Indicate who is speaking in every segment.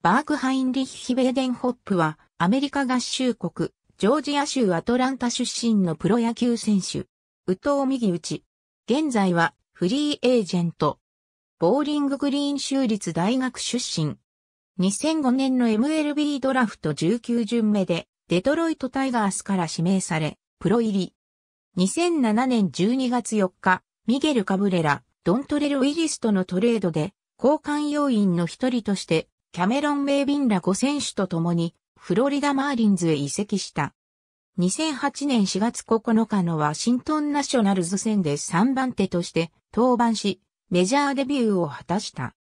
Speaker 1: バークハインリッヒ・ベーデンホップは、アメリカ合衆国、ジョージア州アトランタ出身のプロ野球選手。右藤右打ち。現在は、フリーエージェント。ボーリンググリーン州立大学出身。2005年の MLB ドラフト19巡目で、デトロイトタイガースから指名され、プロ入り。2007年12月4日、ミゲル・カブレラ、ドントレル・ウィリスとのトレードで、交換要員の一人としてキャメロン・メイビンら5選手と共に、フロリダ・マーリンズへ移籍した。2008年4月9日のワシントン・ナショナルズ戦で3番手として登板し、メジャーデビューを果たした。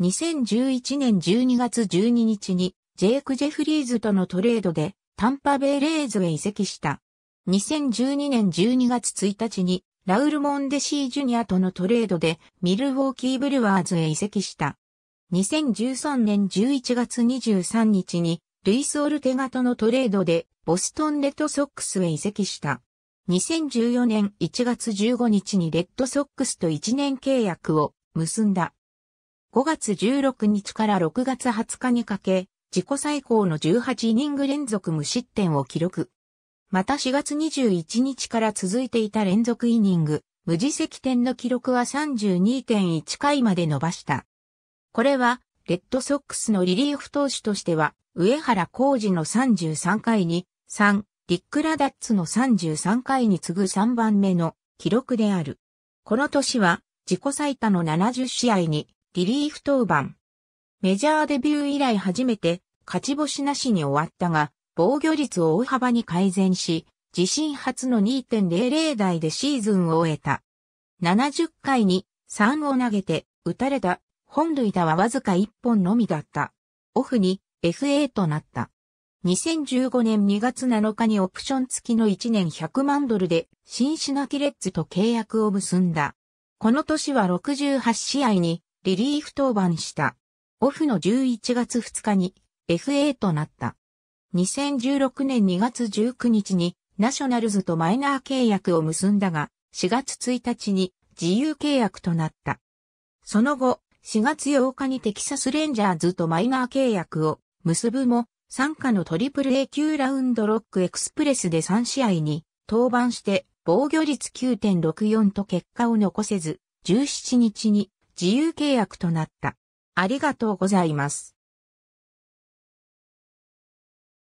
Speaker 1: 2011年12月12日に、ジェイク・ジェフリーズとのトレードで、タンパベイ・レイズへ移籍した。2012年12月1日に、ラウル・モンデシー・ジュニアとのトレードで、ミルウォーキー・ブルワーズへ移籍した。2013年11月23日にルイス・オルテガとのトレードでボストンレッドソックスへ移籍した。2014年1月15日にレッドソックスと1年契約を結んだ。5月16日から6月20日にかけ、自己最高の18イニング連続無失点を記録。また4月21日から続いていた連続イニング、無自責点の記録は32.1回まで伸ばした。これは、レッドソックスのリリーフ投手としては、上原浩二の33回に、3、リック・ラダッツの33回に次ぐ3番目の記録である。この年は、自己最多の70試合に、リリーフ登板。メジャーデビュー以来初めて、勝ち星なしに終わったが、防御率を大幅に改善し、自身初の2.00台でシーズンを終えた。70回に3を投げて打たれた本塁打はわずか1本のみだった。オフに FA となった。2015年2月7日にオプション付きの1年100万ドルでシンシナキレッズと契約を結んだ。この年は68試合にリリーフ登板した。オフの11月2日に FA となった。2016年2月19日にナショナルズとマイナー契約を結んだが4月1日に自由契約となった。その後、4月8日にテキサスレンジャーズとマイナー契約を結ぶも、参加のトリプル A 級ラウンドロックエクスプレスで3試合に登板して防御率9.64と結果を残せず、17日に自由契約となった。ありがとうございます。